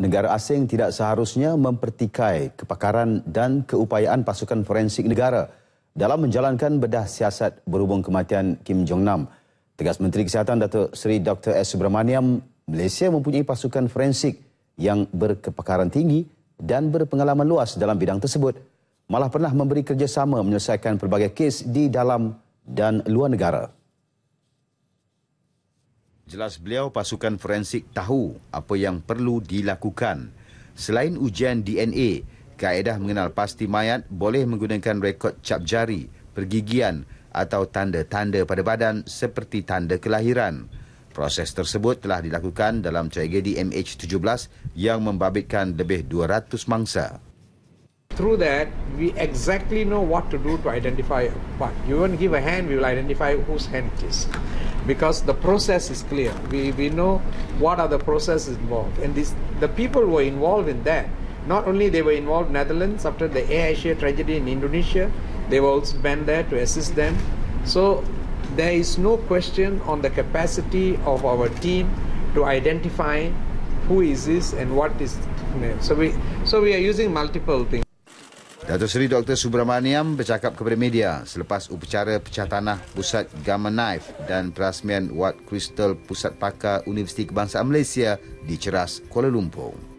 negara asing tidak seharusnya mempertikai kepakaran dan keupayaan pasukan forensik negara dalam menjalankan bedah siasat berhubung kematian Kim Jong Nam. Tegas Menteri Kesihatan Datuk Seri Dr. S. Subramaniam, Malaysia mempunyai pasukan forensik yang berkepakaran tinggi dan berpengalaman luas dalam bidang tersebut. Malah pernah memberi kerjasama menyelesaikan pelbagai kes di dalam dan luar negara. Jelas beliau pasukan forensik tahu apa yang perlu dilakukan. Selain ujian DNA, kaedah mengenal pasti mayat boleh menggunakan rekod cap jari, pergigian atau tanda-tanda pada badan seperti tanda kelahiran. Proses tersebut telah dilakukan dalam tragedi MH17 yang membabitkan lebih 200 mangsa. Through that, we exactly know what to do to identify what. You won't give a hand, we will identify whose hand it is. because the process is clear. We, we know what are the processes involved. And this, the people were involved in that. Not only they were involved in Netherlands after the Air Asia tragedy in Indonesia, they were also been there to assist them. So there is no question on the capacity of our team to identify who is this and what is. So we, so we are using multiple things. Dato' Seri Dr. Subramaniam bercakap kepada media selepas upacara pecah tanah Pusat Gamma Knife dan perasmian Wat Crystal Pusat Pakar Universiti Kebangsaan Malaysia di Ceras, Kuala Lumpur.